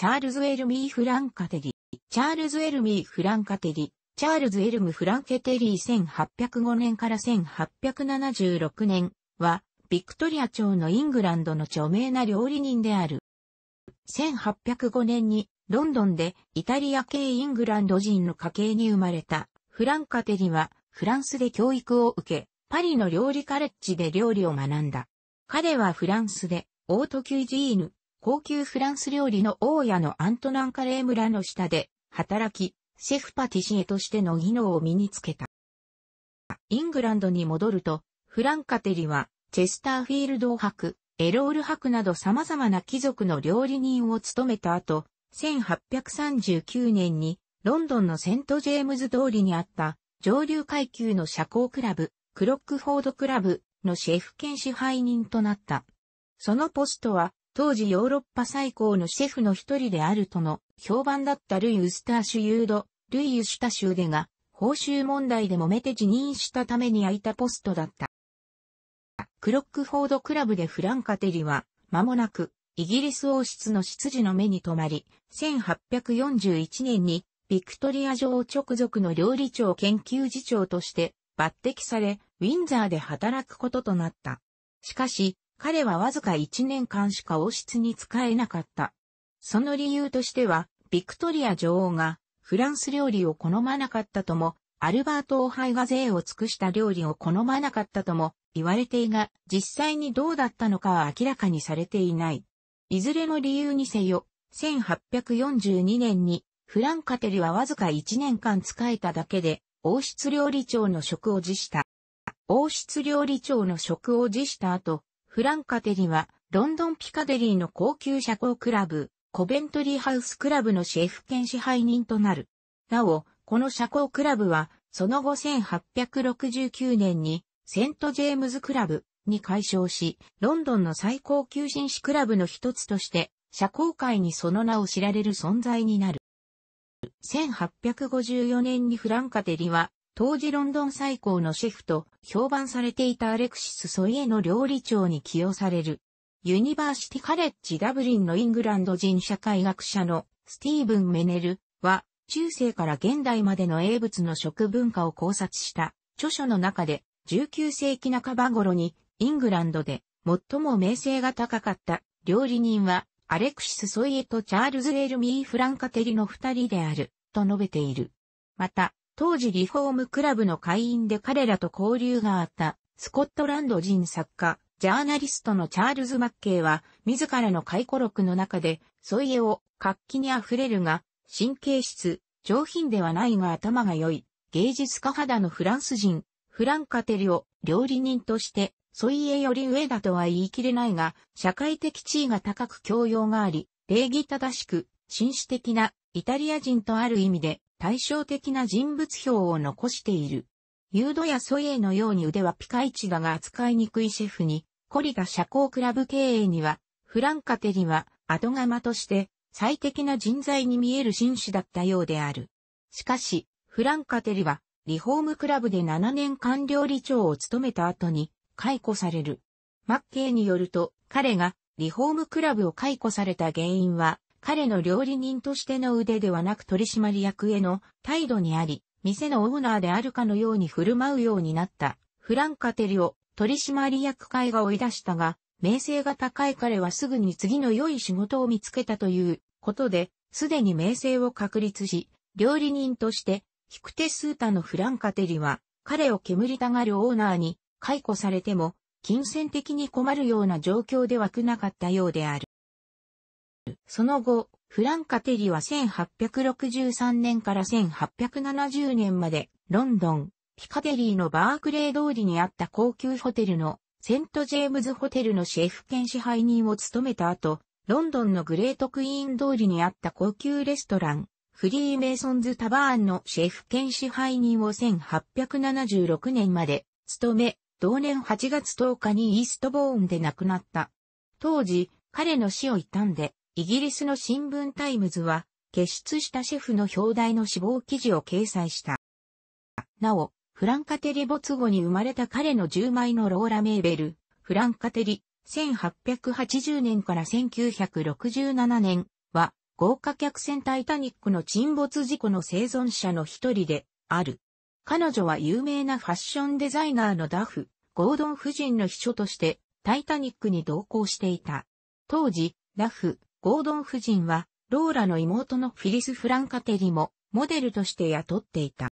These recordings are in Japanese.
チャールズ・エルミー・フランカテリ、チャールズ・エルミー・フランカテリ、チャールズ・エルム・フランケテリー1805年から1876年は、ビクトリア朝のイングランドの著名な料理人である。1805年に、ロンドンでイタリア系イングランド人の家系に生まれた、フランカテリは、フランスで教育を受け、パリの料理カレッジで料理を学んだ。彼はフランスで、オートキュイジーヌ、高級フランス料理の大家のアントナンカレー村の下で働き、シェフパティシエとしての技能を身につけた。イングランドに戻ると、フランカテリは、チェスターフィールド博、エロール博など様々な貴族の料理人を務めた後、1839年に、ロンドンのセントジェームズ通りにあった、上流階級の社交クラブ、クロックフォードクラブのシェフ兼支配人となった。そのポストは、当時ヨーロッパ最高のシェフの一人であるとの評判だったルイ・ウスターシュ・ユード、ルイ・ユシュタシュでデが、報酬問題で揉めて辞任したために空いたポストだった。クロックフォードクラブでフランカテリは、間もなく、イギリス王室の執事の目に留まり、1841年に、ビクトリア女王直属の料理長研究次長として抜擢され、ウィンザーで働くこととなった。しかし、彼はわずか1年間しか王室に仕えなかった。その理由としては、ビクトリア女王がフランス料理を好まなかったとも、アルバート・オハイが税を尽くした料理を好まなかったとも言われていが、実際にどうだったのかは明らかにされていない。いずれの理由にせよ、1842年にフランカテリはわずか1年間仕えただけで、王室料理長の職を辞した。王室料理長の職を辞した後、フランカテリは、ロンドンピカデリーの高級社交クラブ、コベントリーハウスクラブのシェフ兼支配人となる。なお、この社交クラブは、その後1869年に、セント・ジェームズ・クラブに改称し、ロンドンの最高級紳士クラブの一つとして、社交界にその名を知られる存在になる。1854年にフランカテリは、当時ロンドン最高のシェフと評判されていたアレクシス・ソイエの料理長に起用される。ユニバーシティカレッジダブリンのイングランド人社会学者のスティーブン・メネルは中世から現代までの英物の食文化を考察した著書の中で19世紀半ば頃にイングランドで最も名声が高かった料理人はアレクシス・ソイエとチャールズ・エルミー・フランカテリの二人であると述べている。また当時リフォームクラブの会員で彼らと交流があった、スコットランド人作家、ジャーナリストのチャールズ・マッケイは、自らの回顧録の中で、ソイエを、活気に溢れるが、神経質、上品ではないが頭が良い、芸術家肌のフランス人、フランカテリを料理人として、ソイエより上だとは言い切れないが、社会的地位が高く教養があり、礼儀正しく、紳士的なイタリア人とある意味で対照的な人物表を残している。ユードやソエのように腕はピカイチだが扱いにくいシェフに、コリが社交クラブ経営には、フランカテリは後釜として最適な人材に見える紳士だったようである。しかし、フランカテリはリフォームクラブで7年間料理長を務めた後に解雇される。マッケイによると、彼がリフォームクラブを解雇された原因は、彼の料理人としての腕ではなく取締役への態度にあり、店のオーナーであるかのように振る舞うようになった。フランカテリを取締役会が追い出したが、名声が高い彼はすぐに次の良い仕事を見つけたということで、すでに名声を確立し、料理人として、ヒクテスータのフランカテリは、彼を煙たがるオーナーに解雇されても、金銭的に困るような状況ではくなかったようである。その後、フランカテリは1863年から1870年まで、ロンドン、ピカデリーのバークレー通りにあった高級ホテルのセントジェームズホテルのシェフ兼支配人を務めた後、ロンドンのグレートクイーン通りにあった高級レストラン、フリーメイソンズタバーンのシェフ兼支配人を1876年まで務め、同年8月10日にイーストボーンで亡くなった。当時、彼の死を悼んで、イギリスの新聞タイムズは、傑出したシェフの表題の死亡記事を掲載した。なお、フランカテリ没後に生まれた彼の10枚のローラ・メーベル、フランカテリ、1880年から1967年は、豪華客船タイタニックの沈没事故の生存者の一人である。彼女は有名なファッションデザイナーのダフ、ゴードン夫人の秘書としてタイタニックに同行していた。当時、ダフ、ゴードン夫人は、ローラの妹のフィリス・フランカテリも、モデルとして雇っていた。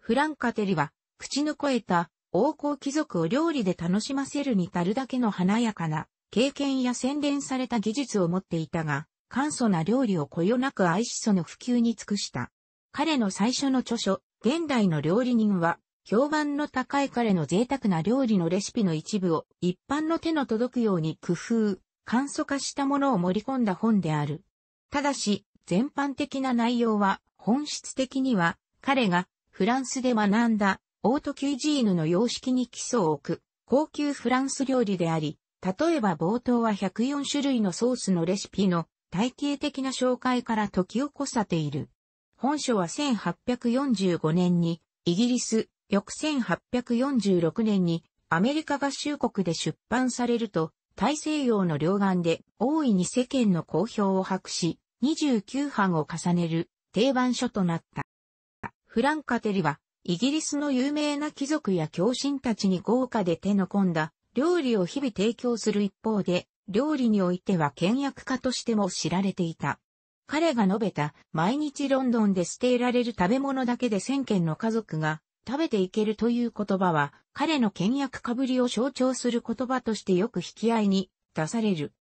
フランカテリは、口の肥えた、王侯貴族を料理で楽しませるに足るだけの華やかな、経験や洗練された技術を持っていたが、簡素な料理をこよなく愛しその普及に尽くした。彼の最初の著書、現代の料理人は、評判の高い彼の贅沢な料理のレシピの一部を一般の手の届くように工夫、簡素化したものを盛り込んだ本である。ただし、全般的な内容は、本質的には、彼がフランスで学んだオートキュージーヌの様式に基礎を置く高級フランス料理であり、例えば冒頭は104種類のソースのレシピの体系的な紹介から時を越さている。本書は1845年にイギリス、翌1846年にアメリカ合衆国で出版されると、大西洋の両岸で大いに世間の好評を博し、29版を重ねる定番書となった。フランカテリは、イギリスの有名な貴族や教神たちに豪華で手の込んだ料理を日々提供する一方で、料理においては倹約家としても知られていた。彼が述べた毎日ロンドンで捨てられる食べ物だけで1000件の家族が食べていけるという言葉は、彼の倹約かぶりを象徴する言葉としてよく引き合いに出される。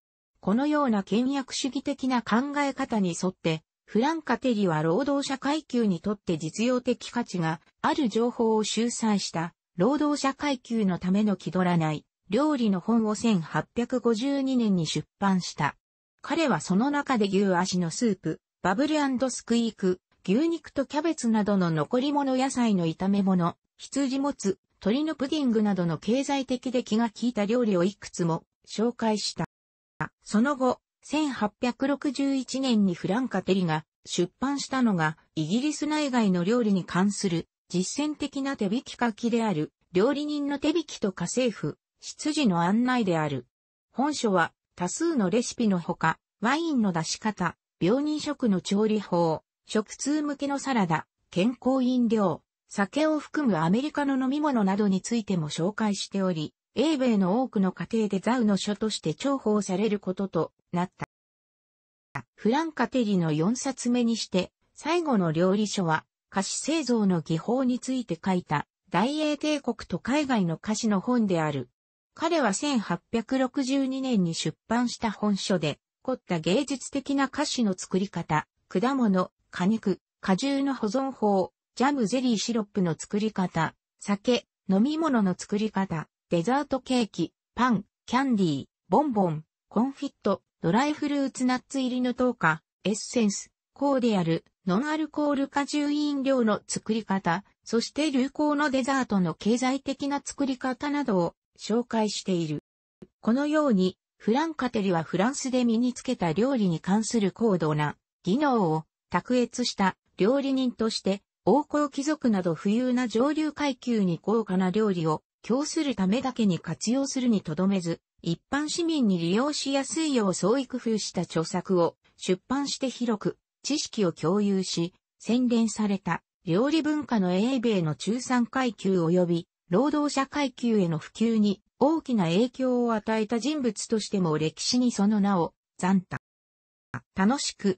このような倹約主義的な考え方に沿って、フランカテリは労働者階級にとって実用的価値がある情報を集散した労働者階級のための気取らない料理の本を1852年に出版した。彼はその中で牛足のスープ、バブルスクイーク、牛肉とキャベツなどの残り物野菜の炒め物、羊もつ、鶏のプディングなどの経済的で気が利いた料理をいくつも紹介した。その後、1861年にフランカテリが出版したのがイギリス内外の料理に関する実践的な手引き書きである料理人の手引きと家政婦、執事の案内である。本書は多数のレシピのほか、ワインの出し方、病人食の調理法、食通向けのサラダ、健康飲料、酒を含むアメリカの飲み物などについても紹介しており、英米の多くの家庭でザウの書として重宝されることとなった。フランカテリの4冊目にして、最後の料理書は、菓子製造の技法について書いた、大英帝国と海外の菓子の本である。彼は1862年に出版した本書で、凝った芸術的な菓子の作り方、果物、果肉、果汁の保存法、ジャムゼリーシロップの作り方、酒、飲み物の作り方、デザートケーキ、パン、キャンディー、ボンボン、コンフィット、ドライフルーツナッツ入りの等価、エッセンス、コーディアル、ノンアルコール果汁飲料の作り方、そして流行のデザートの経済的な作り方などを紹介している。このように、フランカテリはフランスで身につけた料理に関する高度な技能を卓越した料理人として、王侯貴族など富裕な上流階級に高価な料理を供するためだけに活用するにとどめず、一般市民に利用しやすいよう創意工夫した著作を出版して広く知識を共有し、洗練された料理文化の英米の中産階級及び労働者階級への普及に大きな影響を与えた人物としても歴史にその名を残った。楽しく